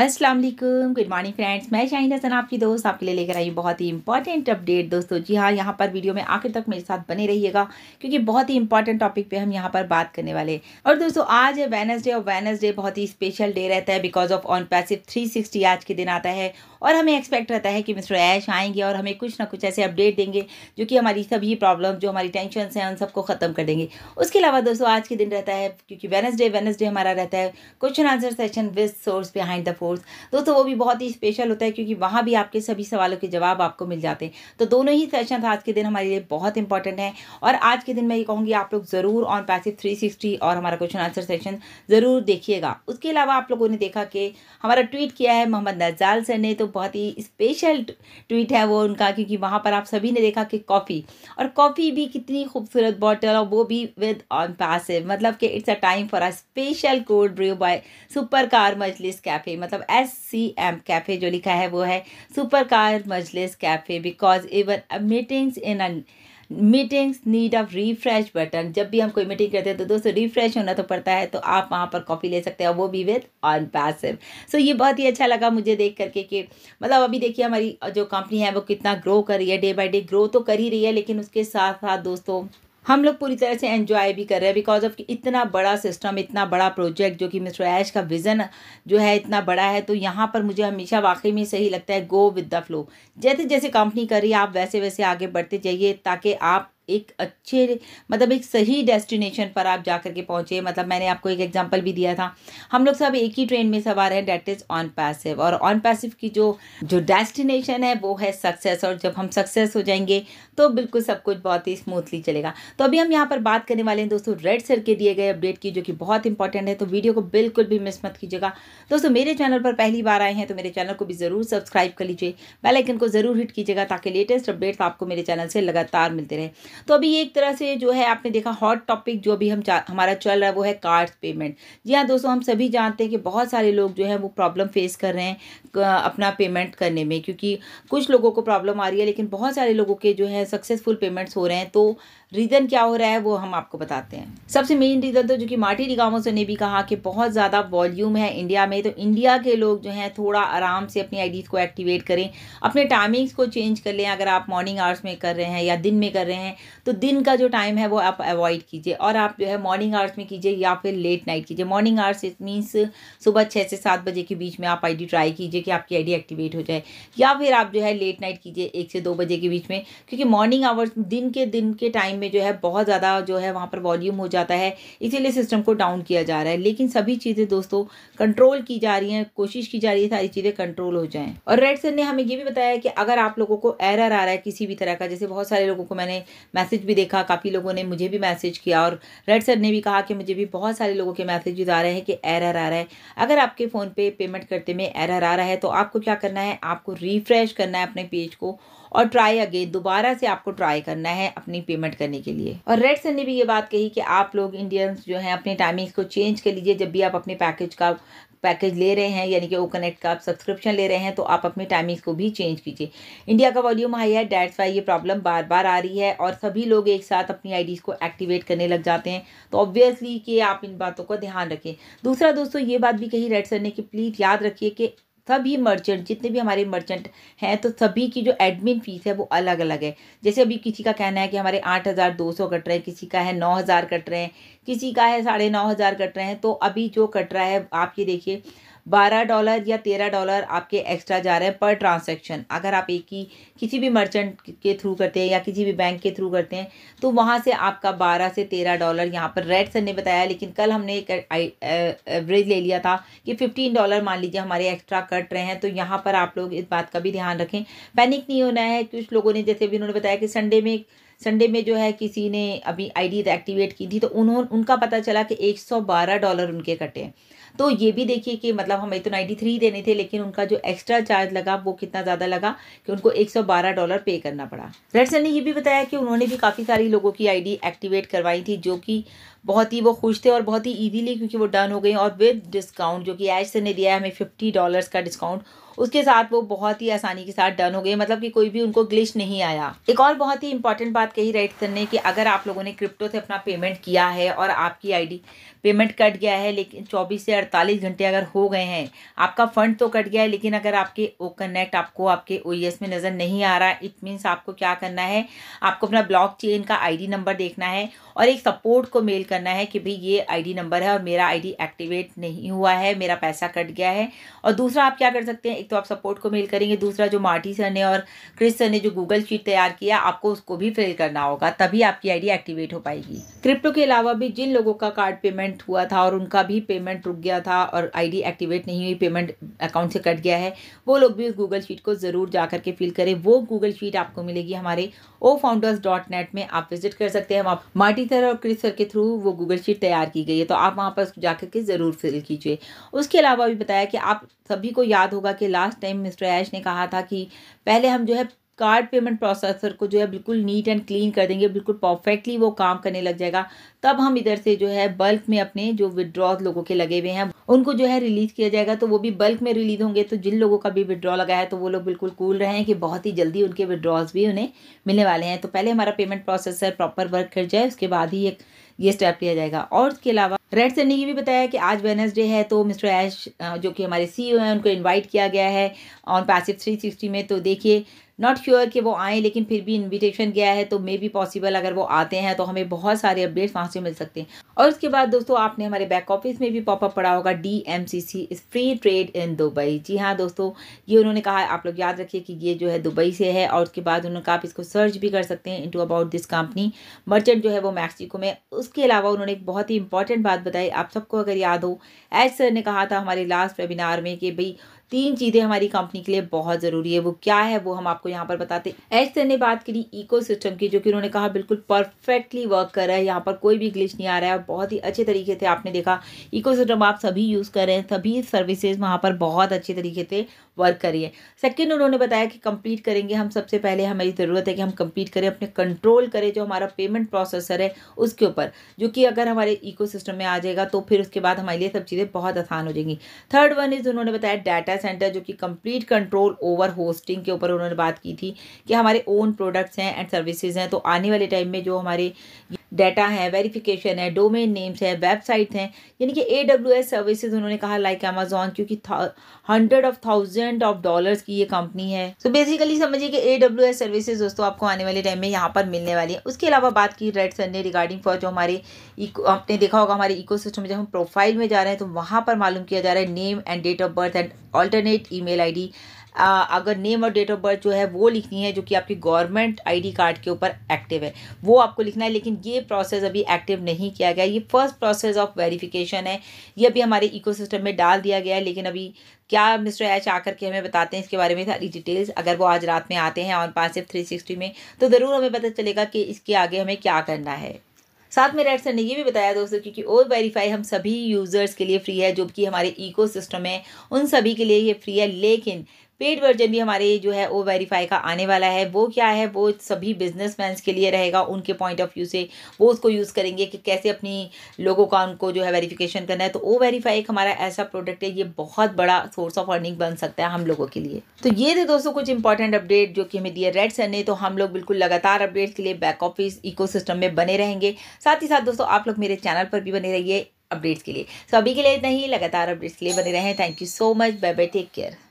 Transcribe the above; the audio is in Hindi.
अस्सलाम वालेकुम गुड मॉर्निंग फ्रेंड्स मैं शाहिन हसन आपकी दोस्त आपके लिए लेकर आई बहुत ही इंपॉर्टेंट अपडेट दोस्तों जी हाँ यहाँ पर वीडियो में आखिर तक मेरे साथ बने रहिएगा क्योंकि बहुत ही इंपॉर्टेंट टॉपिक पे हम यहाँ पर बात करने वाले और दोस्तों आज है वेनसडे और वेनसडे बहुत ही स्पेशल डे रहता है because of OnPassive three आज के दिन आता है और हमें एक्सपेक्ट रहता है कि मिस्टर ऐश आएंगे और हमें कुछ ना कुछ ऐसे अपडेट देंगे जो कि हमारी सभी प्रॉब्लम जो हमारी टेंशन हैं उन सबको ख़त्म कर देंगे उसके अलावा दोस्तों आज के दिन रहता है क्योंकि वेनसडे वेनसडे हमारा रहता है question answer session with source behind the course दोस्तों तो वो भी बहुत ही स्पेशल होता है क्योंकि वहाँ भी आपके सभी सवालों के जवाब आपको मिल जाते हैं तो दोनों ही सेशन आज के दिन हमारे लिए बहुत इंपॉर्टेंट है और आज के दिन मैं ये कहूँगी आप लोग ज़रूर ऑन पैसिव थ्री और हमारा क्वेश्चन आंसर सेशन ज़रूर देखिएगा उसके अलावा आप लोगों ने देखा कि हमारा ट्वीट किया है मोहम्मद नजाल सर ने तो बहुत ही स्पेशल ट्वीट है वो उनका क्योंकि वहाँ पर आप सभी ने देखा कि कॉफ़ी और कॉफ़ी भी कितनी खूबसूरत बॉटल और वो भी विद ऑन पैसिव मतलब कि it's a time for a special cold brew by super car Majlis cafe मतलब मतलब एस सी एम कैफ़े जो लिखा है वो है super car Majlis cafe because even meetings in a meetings need of refresh button जब भी हम कोई मीटिंग करते हैं तो दोस्तों रिफ्रेश होना तो पड़ता है तो आप वहाँ पर कॉफ़ी ले सकते हैं वो भी विद ऑन पैसिव सो ये बहुत ही अच्छा लगा मुझे देख करके कि मतलब अभी देखिए हमारी जो कंपनी है वो कितना ग्रो कर रही है डे बाई डे ग्रो तो कर ही रही है लेकिन उसके साथ साथ दोस्तों हम लोग पूरी तरह से एंजॉय भी कर रहे हैं बिकॉज ऑफ इतना बड़ा सिस्टम इतना बड़ा प्रोजेक्ट जो कि मिस्टर ऐश का विज़न जो है इतना बड़ा है तो यहाँ पर मुझे हमेशा वाकई में सही लगता है गो विद द फ्लो जैसे जैसे कंपनी कर रही है आप वैसे वैसे आगे बढ़ते जाइए ताकि आप एक अच्छे मतलब एक सही डेस्टिनेशन पर आप जा करके के पहुँचे मतलब मैंने आपको एक एग्जाम्पल भी दिया था हम लोग सब एक ही ट्रेन में सवार हैं डेट इज़ ऑन पैसिव और ऑन पैसिव की जो जो डेस्टिनेशन है वो है सक्सेस और जब हम सक्सेस हो जाएंगे तो बिल्कुल सब कुछ बहुत ही स्मूथली चलेगा तो अभी हम यहाँ पर बात करने वाले हैं दोस्तों रेड सर के दिए गए अपडेट की जो कि बहुत इंपॉर्टेंट है तो वीडियो को बिल्कुल भी मिस मत कीजिएगा दोस्तों मेरे चैनल पर पहली बार आए हैं तो मेरे चैनल को भी ज़रूर सब्सक्राइब कर लीजिए बेलाइकन को ज़रूर हिट कीजिएगा ताकि लेटेस्ट अपडेट्स आपको मेरे चैनल से लगातार मिलते रहे तो अभी एक तरह से जो है आपने देखा हॉट टॉपिक जो अभी हम हमारा चल रहा है वो है कार्ड पेमेंट जी हाँ दोस्तों हम सभी जानते हैं कि बहुत सारे लोग जो है वो प्रॉब्लम फेस कर रहे हैं अपना पेमेंट करने में क्योंकि कुछ लोगों को प्रॉब्लम आ रही है लेकिन बहुत सारे लोगों के जो है सक्सेसफुल पेमेंट्स हो रहे हैं तो रीज़न क्या हो रहा है वो हम आपको बताते हैं सबसे मेन रीज़न तो जो कि मार्टी डिगामोसो ने भी कहा कि बहुत ज़्यादा वॉल्यूम है इंडिया में तो इंडिया के लोग जो हैं थोड़ा आराम से अपनी आइडीज़ को एक्टिवेट करें अपने टाइमिंग्स को चेंज कर लें अगर आप मॉर्निंग आवर्स में कर रहे हैं या दिन में कर रहे हैं तो दिन का जो टाइम है वो आप अवॉइड कीजिए और आप जो है मॉर्निंग आवर्स में कीजिए या फिर लेट नाइट कीजिए मॉर्निंग आवर्स इट मीन्स सुबह छः से सात बजे के बीच में आप आई ट्राई कीजिए कि आपकी आई एक्टिवेट हो जाए या फिर आप जो है लेट नाइट कीजिए एक से दो बजे के बीच में क्योंकि मॉर्निंग आवर्स दिन के दिन के टाइम टाइम में जो है बहुत ज़्यादा जो है वहाँ पर वॉल्यूम हो जाता है इसीलिए सिस्टम को डाउन किया जा रहा है लेकिन सभी चीज़ें दोस्तों कंट्रोल की जा रही हैं कोशिश की जा रही है सारी चीज़ें कंट्रोल हो जाएं और रेड सर ने हमें ये भी बताया कि अगर आप लोगों को एरर आ रहा है किसी भी तरह का जैसे बहुत सारे लोगों को मैंने मैसेज भी देखा काफ़ी लोगों ने मुझे भी मैसेज किया और रेड सर ने भी कहा कि मुझे भी बहुत सारे लोगों के मैसेजेज आ रहे हैं कि एरर आ रहा है अगर आपके फ़ोन पे पेमेंट करते में एरर आ रहा है तो आपको क्या करना है आपको रिफ्रेश करना है अपने पेज को और ट्राई अगेन दोबारा से आपको ट्राई करना है अपनी पेमेंट करने के लिए और रेड सर ने भी ये बात कही कि आप लोग इंडियंस जो हैं अपने टाइमिंग्स को चेंज कर लीजिए जब भी आप अपने पैकेज का पैकेज ले रहे हैं यानी कि ओ कनेक्ट का आप सब्सक्रिप्शन ले रहे हैं तो आप अपने टाइमिंग्स को भी चेंज कीजिए इंडिया का वॉल्यूम हाई है डैट्स वाई ये प्रॉब्लम बार बार आ रही है और सभी लोग एक साथ अपनी आईडीज़ को एक्टिवेट करने लग जाते हैं तो ऑब्वियसली कि आप इन बातों का ध्यान रखें दूसरा दोस्तों ये बात भी कही रेड सर ने कि प्लीज़ याद रखिए कि सभी मर्चेंट जितने भी हमारे मर्चेंट हैं तो सभी की जो एडमिन फ़ीस है वो अलग अलग है जैसे अभी किसी का कहना है कि हमारे आठ हज़ार दो सौ कट रहे हैं किसी का है नौ हज़ार कट रहे हैं किसी का है साढ़े नौ हज़ार कट रहे हैं तो अभी जो कट रहा है आप ये देखिए बारह डॉलर या तेरह डॉलर आपके एक्स्ट्रा जा रहे हैं पर ट्रांसैक्शन अगर आप एक ही किसी भी मर्चेंट के थ्रू करते हैं या किसी भी बैंक के थ्रू करते हैं तो वहाँ से आपका बारह से तेरह डॉलर यहाँ पर रेड सर ने बताया लेकिन कल हमने एक एवरेज ले लिया था कि फिफ्टीन डॉलर मान लीजिए हमारे एक्स्ट्रा कट रहे हैं तो यहाँ पर आप लोग इस बात का भी ध्यान रखें पैनिक नहीं होना है कुछ लोगों ने जैसे भी उन्होंने बताया कि संडे में संडे में जो है किसी ने अभी आईडी एक्टिवेट की थी तो उन्होंने उनका पता चला कि 112 डॉलर उनके कटे हैं तो ये भी देखिए कि मतलब हमें तो नाइन्टी थ्री देने थे लेकिन उनका जो एक्स्ट्रा चार्ज लगा वो कितना ज़्यादा लगा कि उनको एक सौ बारह डॉलर पे करना पड़ा रेड सर ने ये भी बताया कि उन्होंने भी काफ़ी सारी लोगों की आईडी एक्टिवेट करवाई थी जो कि बहुत ही वो खुश थे और बहुत ही ईजीली क्योंकि वो डन हो गई और विद डिस्काउंट जो कि एच सर ने दिया है हमें फिफ्टी डॉलर्स का डिस्काउंट उसके साथ वो बहुत ही आसानी के साथ डन हो गए मतलब कि कोई भी उनको ग्लिश नहीं आया एक और बहुत ही इंपॉर्टेंट बात कही राइट सर ने कि अगर आप लोगों ने क्रिप्टो से अपना पेमेंट किया है और आपकी आईडी पेमेंट कट गया है लेकिन चौबीस से अड़तालीस घंटे अगर हो गए हैं आपका फंड तो कट गया है लेकिन अगर आपके ओ कनेक्ट आपको आपके ओ e में नज़र नहीं आ रहा इट मीन्स आपको क्या करना है आपको अपना ब्लॉक चेन का आई नंबर देखना है और एक सपोर्ट को मेल करना है कि भाई ये आई नंबर है और मेरा आई एक्टिवेट नहीं हुआ है मेरा पैसा कट गया है और दूसरा आप क्या कर सकते हैं एक तो आप सपोर्ट को मेल करेंगे दूसरा जो मार्टी सर ने और क्रिस सर ने जो गूगल शीट तैयार किया आपको उसको भी फिल करना होगा तभी आपकी आईडी एक्टिवेट हो पाएगी क्रिप्टो के अलावा भी जिन लोगों का कार्ड पेमेंट हुआ था और उनका भी पेमेंट रुक गया था और आईडी एक्टिवेट नहीं हुई पेमेंट अकाउंट से कट गया है वो लोग भी उस गूगल शीट को ज़रूर जा करके फिल करें वो गूगल शीट आपको मिलेगी हमारे ओ फाउंडर्स डॉट नेट में आप विजिट कर सकते हैं आप मार्टी सर और क्रिस सर के थ्रू वो गूगल शीट तैयार की गई है तो आप वहाँ पर जाकर के ज़रूर फिल कीजिए उसके अलावा भी बताया कि आप सभी को याद होगा कि लास्ट टाइम मिस्टर ऐश ने कहा था कि पहले हम जो है कार्ड पेमेंट प्रोसेसर को जो है बिल्कुल नीट एंड क्लीन कर देंगे बिल्कुल परफेक्टली वो काम करने लग जाएगा तब हम इधर से जो है बल्क में अपने जो विड्रॉ लोगों के लगे हुए हैं उनको जो है रिलीज किया जाएगा तो वो भी बल्क में रिलीज होंगे तो जिन लोगों का भी विड्रॉ लगा है तो वो लोग बिल्कुल कूल रहे हैं कि बहुत ही जल्दी उनके विड्रॉज भी उन्हें मिलने वाले हैं तो पहले हमारा पेमेंट प्रोसेसर प्रॉपर वर्क कर जाए उसके बाद ही एक ये स्टेप लिया जाएगा और इसके अलावा रेड सन्नी ये भी बताया कि आज वेनसडे है तो मिस्टर ऐश जो कि हमारे सीईओ e हैं उनको इनवाइट किया गया है ऑन पैसिव 360 में तो देखिए नॉट श्योर sure कि वो आएँ लेकिन फिर भी इन्विटेशन गया है तो मे बी पॉसिबल अगर वो आते हैं तो हमें बहुत सारे अपडेट्स वहाँ से मिल सकते हैं और उसके बाद दोस्तों आपने हमारे बैक ऑफिस में भी पॉपअप पड़ा होगा D M C C is free trade in Dubai जी हाँ दोस्तों ये उन्होंने कहा आप लोग याद रखिए कि ये जो है दुबई से है और उसके बाद उन्होंने कहा आप इसको सर्च भी कर सकते हैं into about this company merchant जो है वो मैक्सिको में उसके अलावा उन्होंने एक बहुत ही इंपॉर्टेंट बात बताई आप सबको अगर याद हो एज सर ने कहा था हमारे लास्ट वेबिनार में कि भाई तीन चीज़ें हमारी कंपनी के लिए बहुत ज़रूरी है वो क्या है वो हम आपको यहाँ पर बताते हैं एच ने बात करी इको सिस्टम की जो कि उन्होंने कहा बिल्कुल परफेक्टली वर्क कर रहा है यहाँ पर कोई भी ग्लिच नहीं आ रहा है बहुत ही अच्छे तरीके से आपने देखा इको सिस्टम आप सभी यूज़ कर रहे हैं सभी सर्विसेज वहाँ पर बहुत अच्छे तरीके से वर्क करिए सेकेंड उन्होंने बताया कि कंप्लीट करेंगे हम सबसे पहले हमारी ज़रूरत है कि हम कंप्लीट करें अपने कंट्रोल करें जो हमारा पेमेंट प्रोसेसर है उसके ऊपर जो कि अगर हमारे इको में आ जाएगा तो फिर उसके बाद हमारे लिए सब चीज़ें बहुत आसान हो जाएंगी थर्ड वन इज़ उन्होंने बताया डाटा डेटा सेंटर जो कि कंप्लीट कंट्रोल ओवर होस्टिंग के ऊपर उन्होंने बात की थी कि हमारे ओन प्रोडक्ट्स हैं एंड सर्विसेज हैं तो आने वाले टाइम में जो हमारे डाटा है वेरिफिकेशन है डोमेन नेम्स है वेबसाइट हैं यानी कि ए डब्ल्यू एस सर्विसेज उन्होंने कहा लाइक अमेजोन क्योंकि hundred of thousand of dollars की ये कंपनी है सो बेसिकली समझिए कि ए डब्ल्यू एस सर्विसेज दोस्तों आपको आने वाले टाइम में यहाँ पर मिलने वाली है उसके अलावा बात की रेड सर ने रिगार्डिंग फॉर जो हमारे आपने देखा होगा हमारे इको सिस्टम में जब हम प्रोफाइल में जा रहे हैं तो वहाँ पर मालूम किया जा रहा है name and date of birth and alternate email I D अगर नेम और डेट ऑफ बर्थ जो है वो लिखनी है जो कि आपकी गवर्नमेंट आईडी कार्ड के ऊपर एक्टिव है वो आपको लिखना है लेकिन ये प्रोसेस अभी एक्टिव नहीं किया गया ये फर्स्ट प्रोसेस ऑफ वेरिफिकेशन है ये अभी हमारे इकोसिस्टम में डाल दिया गया है लेकिन अभी क्या मिस्टर एच आकर के हमें बताते हैं इसके बारे में सारी डिटेल्स अगर वो आज रात में आते हैं ऑन पास थ्री सिक्सटी में तो ज़रूर हमें पता चलेगा कि इसके आगे हमें क्या करना है साथ में रेड सर ने ये भी बताया दोस्तों क्योंकि ओ वेरीफाई हम सभी यूज़र्स के लिए फ्री है जो कि हमारे इकोसिस्टम है उन सभी के लिए ये फ्री है लेकिन पेड वर्जन भी हमारे जो है ओ वेरीफाई का आने वाला है वो क्या है वो सभी बिजनेस के लिए रहेगा उनके पॉइंट ऑफ व्यू से वो उसको यूज़ करेंगे कि कैसे अपनी लोगों का उनको जो है वेरीफिकेशन करना है तो ओ वेरीफाई एक हमारा ऐसा प्रोडक्ट है ये बहुत बड़ा सोर्स ऑफ अर्निंग बन सकता है हम लोगों के लिए तो ये थे दोस्तों कुछ इंपॉर्टेंट अपडेट जो कि हमें दिए रेड सर ने तो हम लोग बिल्कुल लगातार अपडेट के लिए बैक ऑफिस इको में बने रहेंगे साथ ही साथ दोस्तों आप लोग मेरे चैनल पर भी बने रहिए अपडेट्स के लिए सो तो अभी के लिए इतना ही लगातार अपडेट्स के लिए बने रहें thank you so much bye bye take care